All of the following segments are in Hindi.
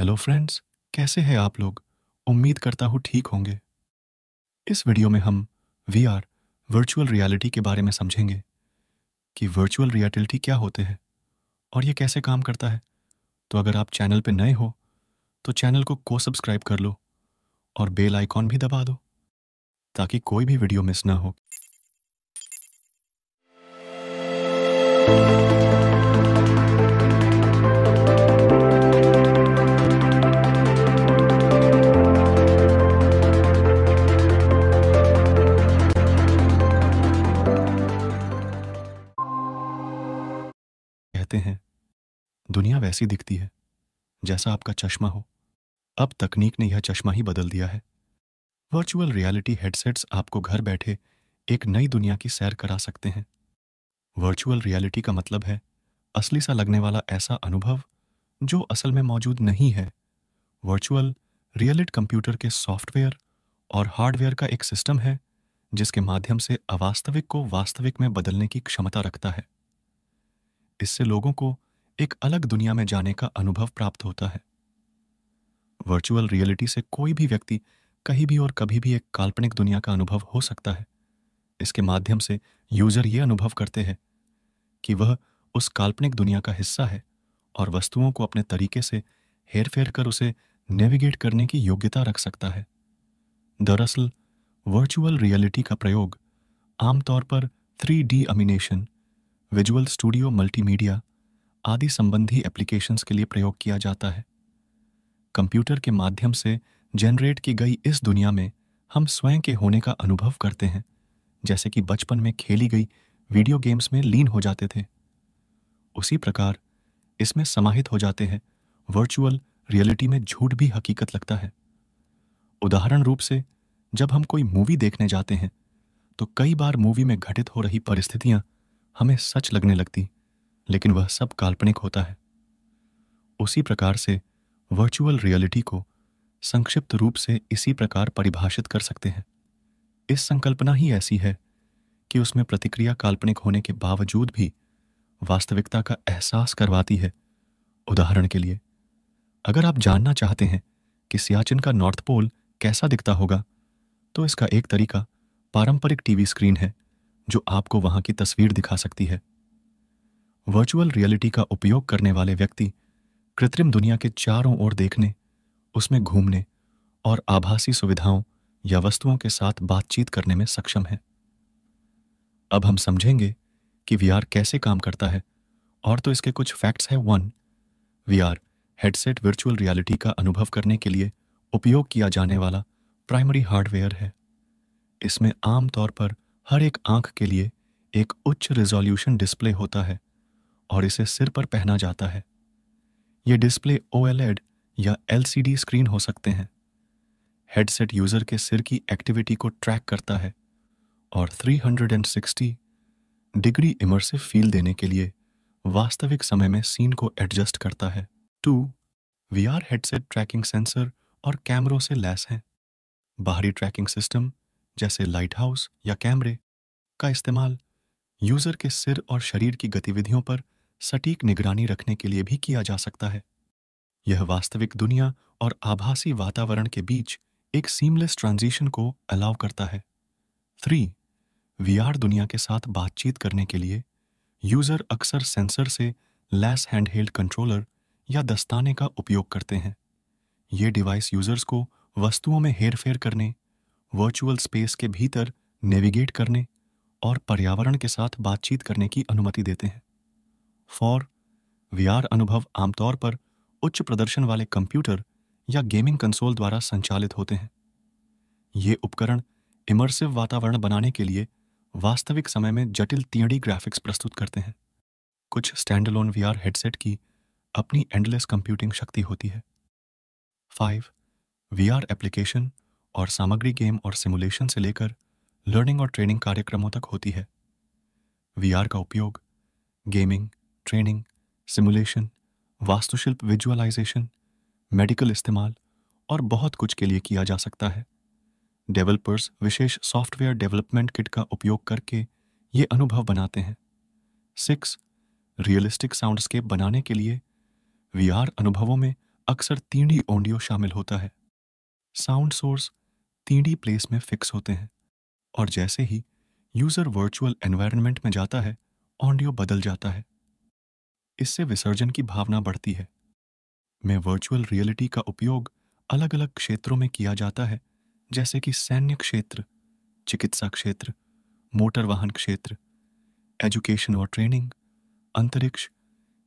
हेलो फ्रेंड्स कैसे हैं आप लोग उम्मीद करता हूँ ठीक होंगे इस वीडियो में हम वी आर वर्चुअल रियलिटी के बारे में समझेंगे कि वर्चुअल रियलिटी क्या होते हैं और ये कैसे काम करता है तो अगर आप चैनल पर नए हो तो चैनल को को सब्सक्राइब कर लो और बेल आइकॉन भी दबा दो ताकि कोई भी वीडियो मिस ना हो दुनिया वैसी दिखती है जैसा आपका चश्मा हो अब तकनीक ने यह चश्मा ही बदल दिया है वर्चुअल रियलिटी हेडसेट्स आपको घर बैठे एक नई दुनिया की सैर करा सकते हैं वर्चुअल रियलिटी का मतलब है असली सा लगने वाला ऐसा अनुभव जो असल में मौजूद नहीं है वर्चुअल रियलिट कंप्यूटर के सॉफ्टवेयर और हार्डवेयर का एक सिस्टम है जिसके माध्यम से अवास्तविक को वास्तविक में बदलने की क्षमता रखता है इससे लोगों को एक अलग दुनिया में जाने का अनुभव प्राप्त होता है वर्चुअल रियलिटी से कोई भी व्यक्ति कहीं भी और कभी भी एक काल्पनिक दुनिया का अनुभव हो सकता है इसके माध्यम से यूजर ये अनुभव करते हैं कि वह उस काल्पनिक दुनिया का हिस्सा है और वस्तुओं को अपने तरीके से हेर फेर कर उसे नेविगेट करने की योग्यता रख सकता है दरअसल वर्चुअल रियलिटी का प्रयोग आमतौर पर three D animation visual studio multimedia आदि संबंधी एप्लीकेशंस के लिए प्रयोग किया जाता है कंप्यूटर के माध्यम से जनरेट की गई इस दुनिया में हम स्वयं के होने का अनुभव करते हैं जैसे कि बचपन में खेली गई वीडियो गेम्स में लीन हो जाते थे उसी प्रकार इसमें समाहित हो जाते हैं वर्चुअल रियलिटी में झूठ भी हकीकत लगता है उदाहरण रूप से जब हम कोई मूवी देखने जाते हैं तो कई बार मूवी में घटित हो रही परिस्थितियां हमें सच लगने लगती लेकिन वह सब काल्पनिक होता है उसी प्रकार से वर्चुअल रियलिटी को संक्षिप्त रूप से इसी प्रकार परिभाषित कर सकते हैं इस संकल्पना ही ऐसी है कि उसमें प्रतिक्रिया काल्पनिक होने के बावजूद भी वास्तविकता का एहसास करवाती है उदाहरण के लिए अगर आप जानना चाहते हैं कि सियाचिन का नॉर्थ पोल कैसा दिखता होगा तो इसका एक तरीका पारंपरिक टीवी स्क्रीन है जो आपको वहां की तस्वीर दिखा सकती है वर्चुअल रियलिटी का उपयोग करने वाले व्यक्ति कृत्रिम दुनिया के चारों ओर देखने उसमें घूमने और आभासी सुविधाओं या वस्तुओं के साथ बातचीत करने में सक्षम है अब हम समझेंगे कि वीआर कैसे काम करता है और तो इसके कुछ फैक्ट्स हैं one VR headset virtual reality का अनुभव करने के लिए उपयोग किया जाने वाला प्राइमरी हार्डवेयर है इसमें आमतौर पर हर एक आंख के लिए एक उच्च रेजोल्यूशन डिस्प्ले होता है और इसे सिर पर पहना जाता है ये डिस्प्ले ओ e या एल स्क्रीन हो सकते हैं हेडसेट यूज़र के सिर की एक्टिविटी को ट्रैक करता है और 360 डिग्री इमर्सिव फील देने के लिए वास्तविक समय में सीन को एडजस्ट करता है two VR headset tracking sensor और कैमरों से लैस हैं बाहरी ट्रैकिंग सिस्टम जैसे लाइट हाउस या कैमरे का इस्तेमाल यूज़र के सिर और शरीर की गतिविधियों पर सटीक निगरानी रखने के लिए भी किया जा सकता है यह वास्तविक दुनिया और आभासी वातावरण के बीच एक सीमलेस ट्रांजिशन को अलाउ करता है थ्री वीआर दुनिया के साथ बातचीत करने के लिए यूजर अक्सर सेंसर से लैस हैंडहेल्ड कंट्रोलर या दस्ताने का उपयोग करते हैं ये डिवाइस यूजर्स को वस्तुओं में हेरफेर करने वर्चुअल स्पेस के भीतर नेविगेट करने और पर्यावरण के साथ बातचीत करने की अनुमति देते हैं फॉर वीआर अनुभव आमतौर पर उच्च प्रदर्शन वाले कंप्यूटर या गेमिंग कंसोल द्वारा संचालित होते हैं ये उपकरण इमर्सिव वातावरण बनाने के लिए वास्तविक समय में जटिल तीड़ी ग्राफिक्स प्रस्तुत करते हैं कुछ स्टैंडलोन आर हेडसेट की अपनी एंडलेस कंप्यूटिंग शक्ति होती है फाइव वी आर एप्लीकेशन और सामग्री गेम और सिमुलेशन से लेकर लर्निंग और ट्रेनिंग कार्यक्रमों तक होती है वी आर का उपयोग गेमिंग ट्रेनिंग सिमुलेशन वास्तुशिल्प विजुअलाइजेशन मेडिकल इस्तेमाल और बहुत कुछ के लिए किया जा सकता है डेवलपर्स विशेष सॉफ्टवेयर डेवलपमेंट किट का उपयोग करके ये अनुभव बनाते हैं सिक्स रियलिस्टिक साउंडस्केप बनाने के लिए वीआर अनुभवों में अक्सर तीढ़ी ओंडियो शामिल होता है साउंड सोर्स तीढ़ी प्लेस में फिक्स होते हैं और जैसे ही यूज़र वर्चुअल एनवायरनमेंट में जाता है ऑडियो बदल जाता है इससे विसर्जन की भावना बढ़ती है में वर्चुअल रियलिटी का उपयोग अलग अलग क्षेत्रों में किया जाता है जैसे कि सैन्य क्षेत्र चिकित्सा क्षेत्र मोटर वाहन क्षेत्र एजुकेशन और ट्रेनिंग अंतरिक्ष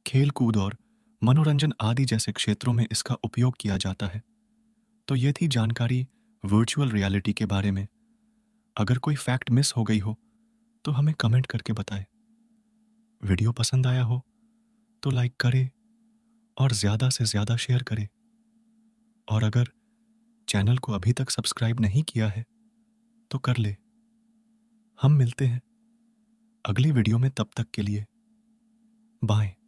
खेलकूद और मनोरंजन आदि जैसे क्षेत्रों में इसका उपयोग किया जाता है तो ये थी जानकारी वर्चुअल रियलिटी के बारे में अगर कोई फैक्ट मिस हो गई हो तो हमें कमेंट करके बताएं। वीडियो पसंद आया हो तो लाइक करें और ज़्यादा से ज़्यादा शेयर करें और अगर चैनल को अभी तक सब्सक्राइब नहीं किया है तो कर ले हम मिलते हैं अगली वीडियो में तब तक के लिए बाय